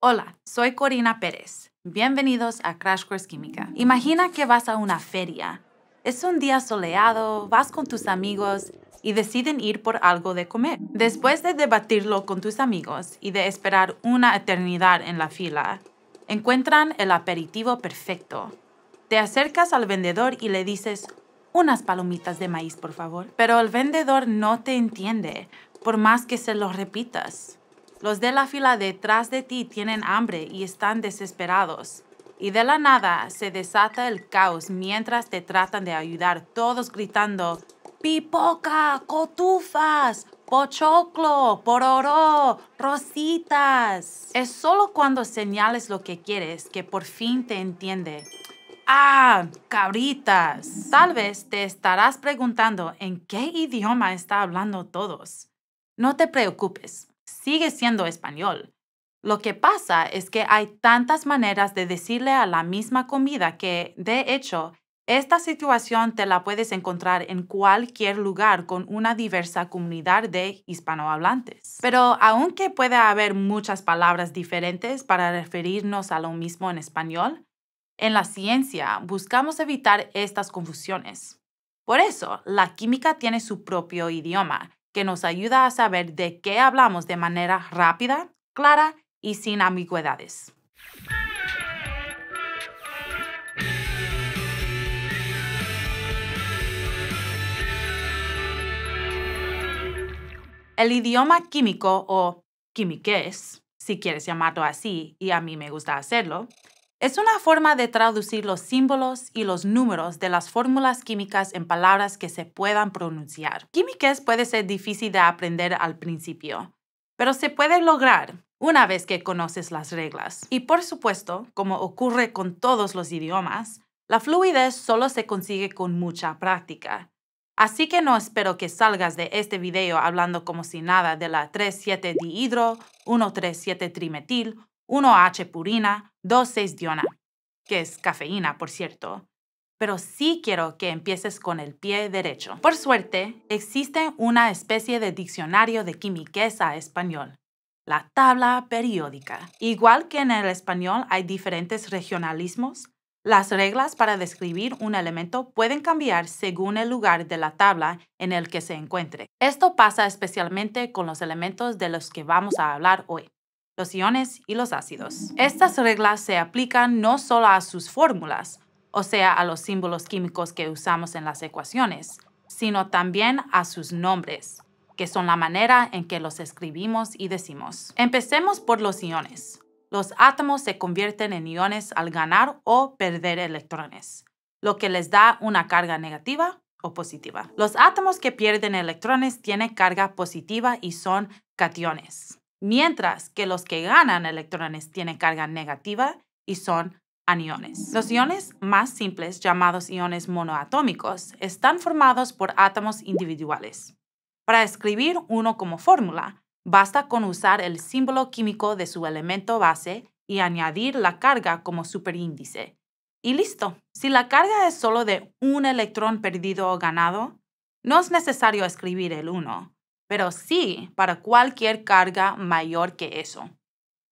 Hola, soy Corina Pérez. Bienvenidos a Crash Course Química. Imagina que vas a una feria. Es un día soleado, vas con tus amigos y deciden ir por algo de comer. Después de debatirlo con tus amigos y de esperar una eternidad en la fila, encuentran el aperitivo perfecto. Te acercas al vendedor y le dices, unas palomitas de maíz, por favor. Pero el vendedor no te entiende, por más que se lo repitas. Los de la fila detrás de ti tienen hambre y están desesperados. Y de la nada se desata el caos mientras te tratan de ayudar, todos gritando, pipoca, cotufas, pochoclo, pororó, rositas. Es solo cuando señales lo que quieres que por fin te entiende. Ah, cabritas. Tal vez te estarás preguntando en qué idioma está hablando todos. No te preocupes, sigue siendo español. Lo que pasa es que hay tantas maneras de decirle a la misma comida que, de hecho, esta situación te la puedes encontrar en cualquier lugar con una diversa comunidad de hispanohablantes. Pero aunque pueda haber muchas palabras diferentes para referirnos a lo mismo en español, en la ciencia buscamos evitar estas confusiones. Por eso, la química tiene su propio idioma, que nos ayuda a saber de qué hablamos de manera rápida, clara y sin ambigüedades. El idioma químico o químiques, si quieres llamarlo así, y a mí me gusta hacerlo, es una forma de traducir los símbolos y los números de las fórmulas químicas en palabras que se puedan pronunciar. Químicas puede ser difícil de aprender al principio, pero se puede lograr una vez que conoces las reglas. Y por supuesto, como ocurre con todos los idiomas, la fluidez solo se consigue con mucha práctica. Así que no espero que salgas de este video hablando como si nada de la 3,7 dihidro, 1,3,7 trimetil 1H purina, 2,6-diona, que es cafeína, por cierto. Pero sí quiero que empieces con el pie derecho. Por suerte, existe una especie de diccionario de quimiqueza español, la tabla periódica. Igual que en el español hay diferentes regionalismos, las reglas para describir un elemento pueden cambiar según el lugar de la tabla en el que se encuentre. Esto pasa especialmente con los elementos de los que vamos a hablar hoy los iones y los ácidos. Estas reglas se aplican no solo a sus fórmulas, o sea, a los símbolos químicos que usamos en las ecuaciones, sino también a sus nombres, que son la manera en que los escribimos y decimos. Empecemos por los iones. Los átomos se convierten en iones al ganar o perder electrones, lo que les da una carga negativa o positiva. Los átomos que pierden electrones tienen carga positiva y son cationes mientras que los que ganan electrones tienen carga negativa y son aniones. Los iones más simples, llamados iones monoatómicos, están formados por átomos individuales. Para escribir uno como fórmula, basta con usar el símbolo químico de su elemento base y añadir la carga como superíndice. Y listo. Si la carga es solo de un electrón perdido o ganado, no es necesario escribir el 1, pero sí para cualquier carga mayor que eso.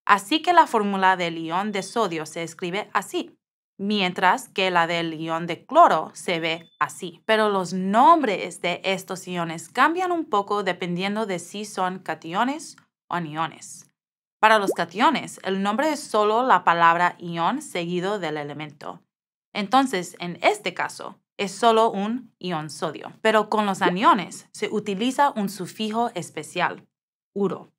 Así que la fórmula del ion de sodio se escribe así, mientras que la del ion de cloro se ve así. Pero los nombres de estos iones cambian un poco dependiendo de si son cationes o aniones. Para los cationes, el nombre es solo la palabra ion seguido del elemento. Entonces, en este caso, es solo un ion sodio, pero con los aniones se utiliza un sufijo especial, uro.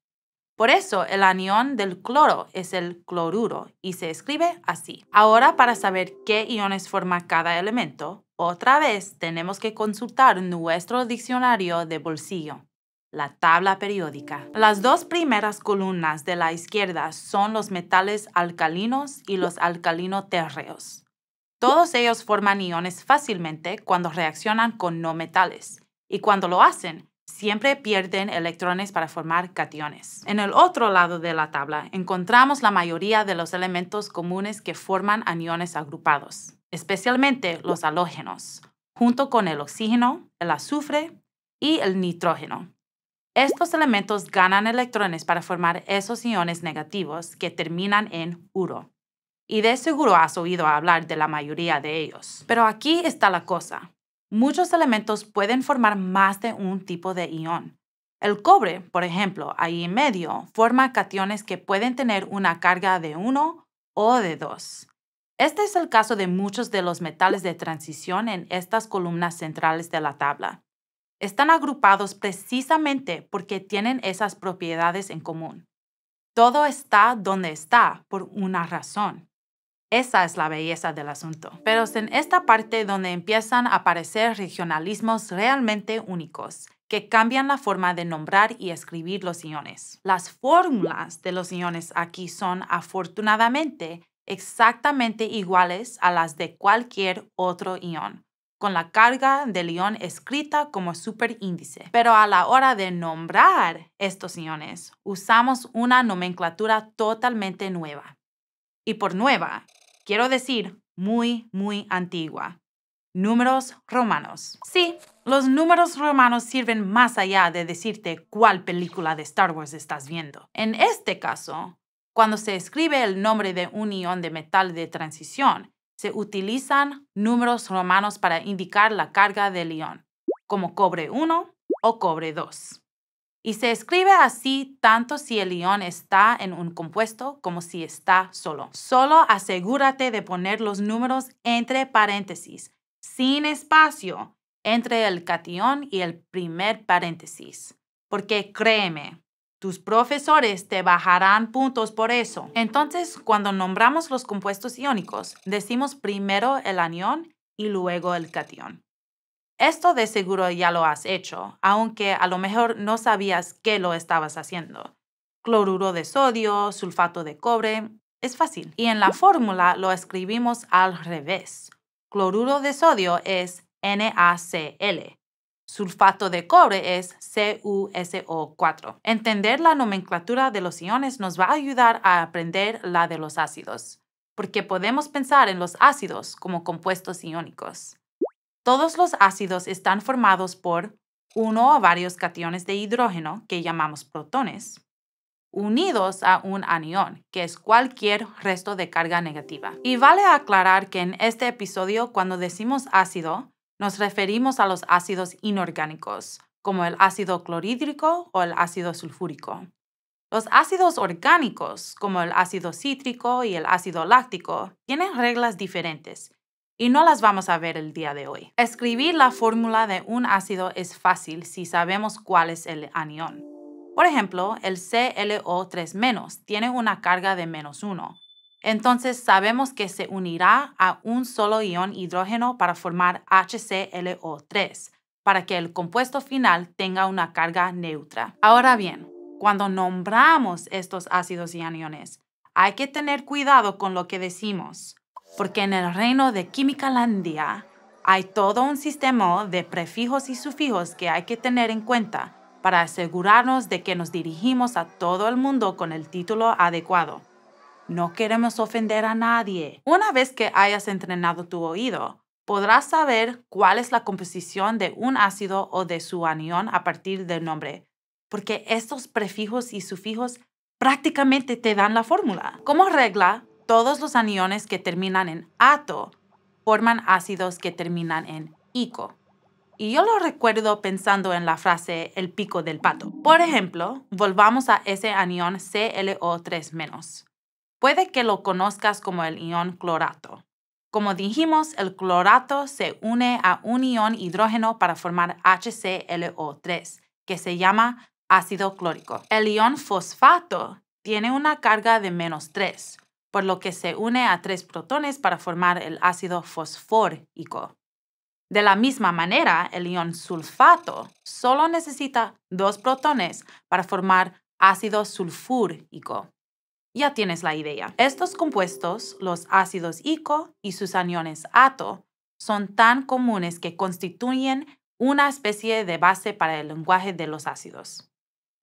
Por eso el anión del cloro es el cloruro y se escribe así. Ahora para saber qué iones forma cada elemento, otra vez tenemos que consultar nuestro diccionario de bolsillo, la tabla periódica. Las dos primeras columnas de la izquierda son los metales alcalinos y los alcalino todos ellos forman iones fácilmente cuando reaccionan con no metales, y cuando lo hacen, siempre pierden electrones para formar cationes. En el otro lado de la tabla encontramos la mayoría de los elementos comunes que forman aniones agrupados, especialmente los halógenos, junto con el oxígeno, el azufre y el nitrógeno. Estos elementos ganan electrones para formar esos iones negativos que terminan en uro y de seguro has oído hablar de la mayoría de ellos. Pero aquí está la cosa. Muchos elementos pueden formar más de un tipo de ion. El cobre, por ejemplo, ahí en medio, forma cationes que pueden tener una carga de uno o de dos. Este es el caso de muchos de los metales de transición en estas columnas centrales de la tabla. Están agrupados precisamente porque tienen esas propiedades en común. Todo está donde está por una razón. Esa es la belleza del asunto. Pero es en esta parte donde empiezan a aparecer regionalismos realmente únicos, que cambian la forma de nombrar y escribir los iones. Las fórmulas de los iones aquí son afortunadamente exactamente iguales a las de cualquier otro ion, con la carga del ion escrita como superíndice. Pero a la hora de nombrar estos iones, usamos una nomenclatura totalmente nueva. Y por nueva, quiero decir muy, muy antigua. Números romanos. Sí, los números romanos sirven más allá de decirte cuál película de Star Wars estás viendo. En este caso, cuando se escribe el nombre de un ion de metal de transición, se utilizan números romanos para indicar la carga del ion, como cobre 1 o cobre 2. Y se escribe así tanto si el ion está en un compuesto como si está solo. Solo asegúrate de poner los números entre paréntesis, sin espacio entre el cation y el primer paréntesis. Porque créeme, tus profesores te bajarán puntos por eso. Entonces, cuando nombramos los compuestos iónicos, decimos primero el anión y luego el cation. Esto de seguro ya lo has hecho, aunque a lo mejor no sabías qué lo estabas haciendo. Cloruro de sodio, sulfato de cobre, es fácil. Y en la fórmula lo escribimos al revés. Cloruro de sodio es NaCl. Sulfato de cobre es CuSO4. Entender la nomenclatura de los iones nos va a ayudar a aprender la de los ácidos, porque podemos pensar en los ácidos como compuestos iónicos. Todos los ácidos están formados por uno o varios cationes de hidrógeno, que llamamos protones, unidos a un anión, que es cualquier resto de carga negativa. Y vale aclarar que en este episodio, cuando decimos ácido, nos referimos a los ácidos inorgánicos, como el ácido clorhídrico o el ácido sulfúrico. Los ácidos orgánicos, como el ácido cítrico y el ácido láctico, tienen reglas diferentes y no las vamos a ver el día de hoy. Escribir la fórmula de un ácido es fácil si sabemos cuál es el anión. Por ejemplo, el ClO3- tiene una carga de menos 1. Entonces sabemos que se unirá a un solo ion hidrógeno para formar HClO3, para que el compuesto final tenga una carga neutra. Ahora bien, cuando nombramos estos ácidos y aniones, hay que tener cuidado con lo que decimos porque en el reino de químicalandia hay todo un sistema de prefijos y sufijos que hay que tener en cuenta para asegurarnos de que nos dirigimos a todo el mundo con el título adecuado. No queremos ofender a nadie. Una vez que hayas entrenado tu oído, podrás saber cuál es la composición de un ácido o de su anión a partir del nombre, porque estos prefijos y sufijos prácticamente te dan la fórmula. Como regla, todos los aniones que terminan en ato forman ácidos que terminan en ico. Y yo lo recuerdo pensando en la frase el pico del pato. Por ejemplo, volvamos a ese anión ClO3-. Puede que lo conozcas como el ion clorato. Como dijimos, el clorato se une a un ion hidrógeno para formar HClO3, que se llama ácido clórico. El ion fosfato tiene una carga de menos 3, por lo que se une a tres protones para formar el ácido fosfórico. De la misma manera, el ion sulfato solo necesita dos protones para formar ácido sulfúrico. Ya tienes la idea. Estos compuestos, los ácidos ico y sus aniones ato, son tan comunes que constituyen una especie de base para el lenguaje de los ácidos.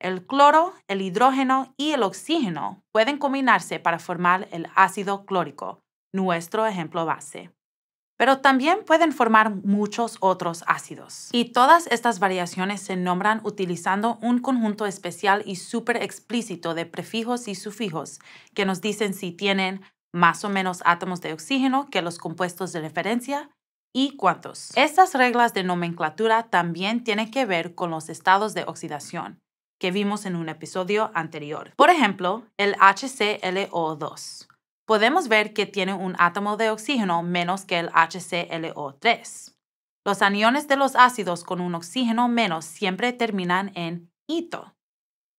El cloro, el hidrógeno y el oxígeno pueden combinarse para formar el ácido clórico, nuestro ejemplo base. Pero también pueden formar muchos otros ácidos. Y todas estas variaciones se nombran utilizando un conjunto especial y súper explícito de prefijos y sufijos que nos dicen si tienen más o menos átomos de oxígeno que los compuestos de referencia y cuántos. Estas reglas de nomenclatura también tienen que ver con los estados de oxidación, vimos en un episodio anterior. Por ejemplo, el HClO2. Podemos ver que tiene un átomo de oxígeno menos que el HClO3. Los aniones de los ácidos con un oxígeno menos siempre terminan en ito.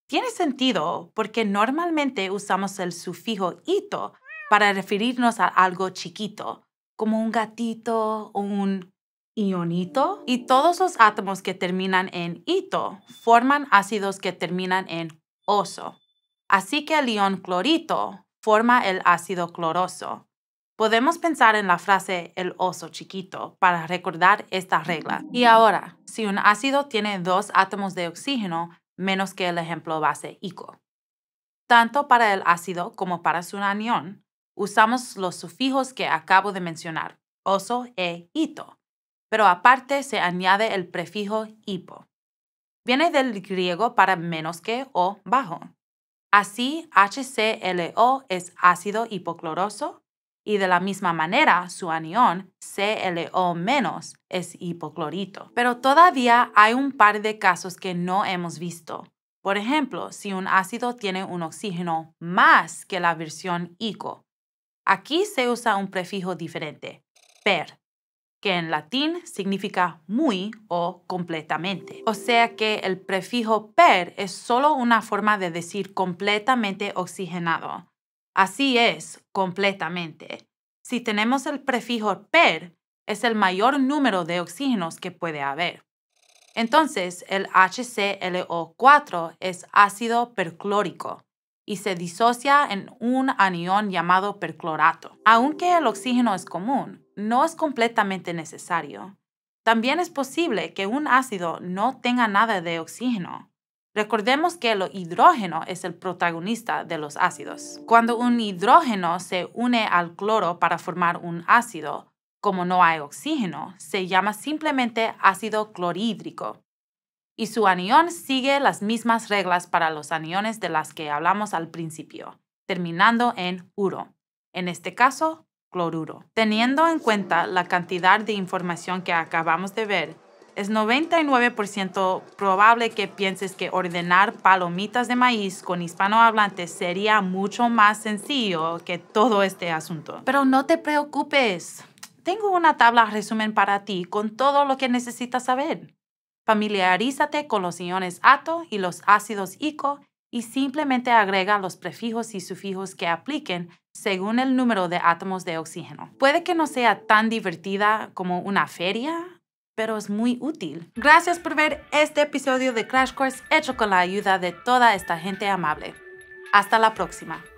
Tiene sentido porque normalmente usamos el sufijo ito para referirnos a algo chiquito, como un gatito o un ionito y todos los átomos que terminan en ito forman ácidos que terminan en oso. Así que el ion clorito forma el ácido cloroso. Podemos pensar en la frase el oso chiquito para recordar esta regla. Y ahora, si un ácido tiene dos átomos de oxígeno, menos que el ejemplo base ico. Tanto para el ácido como para su anión, usamos los sufijos que acabo de mencionar, oso e ito, pero aparte se añade el prefijo hipo. Viene del griego para menos que o bajo. Así, HClO es ácido hipocloroso y de la misma manera su anión ClO- es hipoclorito. Pero todavía hay un par de casos que no hemos visto. Por ejemplo, si un ácido tiene un oxígeno más que la versión ICO. Aquí se usa un prefijo diferente, per, que en latín significa muy o completamente. O sea que el prefijo per es solo una forma de decir completamente oxigenado. Así es, completamente. Si tenemos el prefijo per, es el mayor número de oxígenos que puede haber. Entonces, el HClO4 es ácido perclórico y se disocia en un anión llamado perclorato. Aunque el oxígeno es común, no es completamente necesario. También es posible que un ácido no tenga nada de oxígeno. Recordemos que el hidrógeno es el protagonista de los ácidos. Cuando un hidrógeno se une al cloro para formar un ácido, como no hay oxígeno, se llama simplemente ácido clorhídrico y su anión sigue las mismas reglas para los aniones de las que hablamos al principio, terminando en uro, en este caso, cloruro. Teniendo en cuenta la cantidad de información que acabamos de ver, es 99% probable que pienses que ordenar palomitas de maíz con hispanohablantes sería mucho más sencillo que todo este asunto. Pero no te preocupes. Tengo una tabla resumen para ti con todo lo que necesitas saber. Familiarízate con los iones ato y los ácidos ico y simplemente agrega los prefijos y sufijos que apliquen según el número de átomos de oxígeno. Puede que no sea tan divertida como una feria, pero es muy útil. Gracias por ver este episodio de Crash Course hecho con la ayuda de toda esta gente amable. Hasta la próxima.